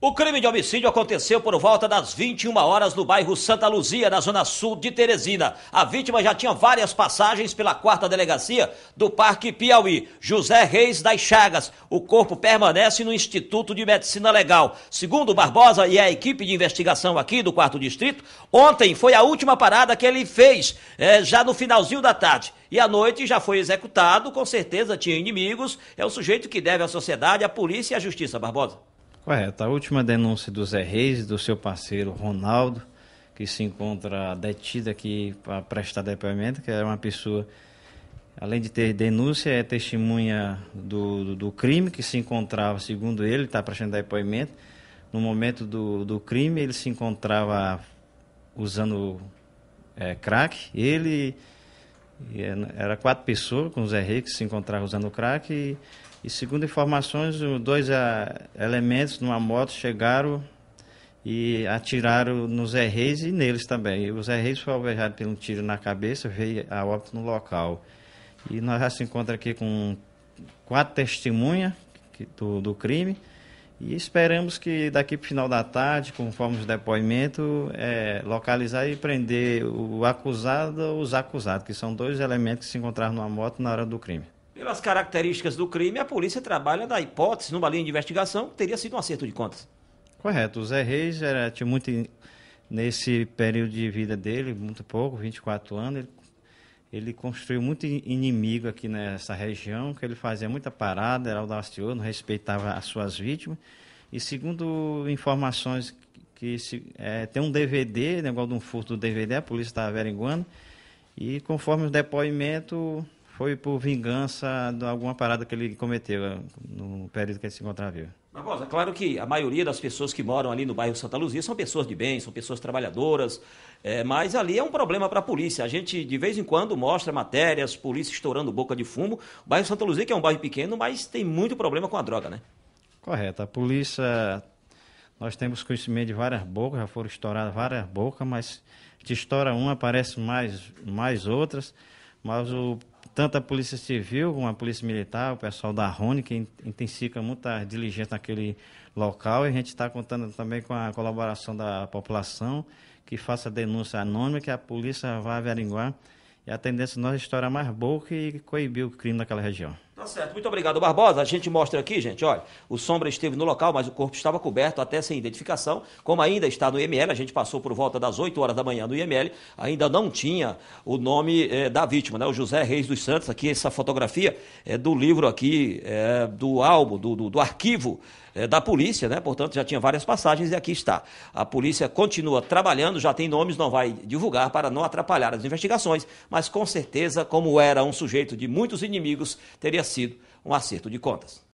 O crime de homicídio aconteceu por volta das 21 horas no bairro Santa Luzia, na zona sul de Teresina. A vítima já tinha várias passagens pela quarta delegacia do Parque Piauí, José Reis das Chagas. O corpo permanece no Instituto de Medicina Legal. Segundo Barbosa e a equipe de investigação aqui do quarto distrito, ontem foi a última parada que ele fez, é, já no finalzinho da tarde. E à noite já foi executado, com certeza tinha inimigos. É o sujeito que deve à sociedade, à polícia e à justiça, Barbosa. Correto. Tá a última denúncia do Zé Reis, do seu parceiro Ronaldo, que se encontra detida aqui para prestar depoimento, que é uma pessoa, além de ter denúncia, é testemunha do, do, do crime que se encontrava, segundo ele, está prestando depoimento. No momento do, do crime, ele se encontrava usando é, crack. Ele e é, era quatro pessoas com o Zé Rei que se encontravam usando crack. E, e segundo informações, dois a, ah, elementos numa moto chegaram e atiraram no Zé Reis e neles também. E o Zé Reis foi alvejado por um tiro na cabeça, veio a óbito no local. E nós já se encontra aqui com quatro testemunhas do, do crime e esperamos que daqui para o final da tarde, conforme os depoimentos, é, localizar e prender o acusado ou os acusados, que são dois elementos que se encontraram numa moto na hora do crime. Pelas características do crime, a polícia trabalha na hipótese, numa linha de investigação, que teria sido um acerto de contas. Correto. O Zé Reis era, tinha muito, nesse período de vida dele, muito pouco, 24 anos, ele ele construiu muito inimigo aqui nessa região, que ele fazia muita parada, era audacioso, não respeitava as suas vítimas. E segundo informações que se, é, tem um DVD, negócio né, de um furto do DVD, a polícia estava averiguando, e conforme o depoimento, foi por vingança de alguma parada que ele cometeu eh, no período que ele se encontrava vivo. Barbosa, claro que a maioria das pessoas que moram ali no bairro Santa Luzia são pessoas de bem, são pessoas trabalhadoras, é, mas ali é um problema para a polícia. A gente, de vez em quando, mostra matérias, polícia estourando boca de fumo. O bairro Santa Luzia, que é um bairro pequeno, mas tem muito problema com a droga, né? Correto. A polícia, nós temos conhecimento de várias bocas, já foram estouradas várias bocas, mas te estoura uma, aparecem mais, mais outras, mas o tanto a Polícia Civil como a Polícia Militar, o pessoal da Rony, que intensifica muita diligência naquele local, e a gente está contando também com a colaboração da população, que faça denúncia anônima, que a polícia vai averiguar, e a tendência é nossa história mais boca e coibir o crime naquela região. Tá certo. Muito obrigado, Barbosa. A gente mostra aqui, gente, olha, o Sombra esteve no local, mas o corpo estava coberto até sem identificação. Como ainda está no IML, a gente passou por volta das 8 horas da manhã no IML, ainda não tinha o nome eh, da vítima, né? O José Reis dos Santos, aqui, essa fotografia é do livro aqui, é, do álbum, do, do, do arquivo é, da polícia, né? Portanto, já tinha várias passagens e aqui está. A polícia continua trabalhando, já tem nomes, não vai divulgar para não atrapalhar as investigações, mas com certeza, como era um sujeito de muitos inimigos, teria sido sido um acerto de contas.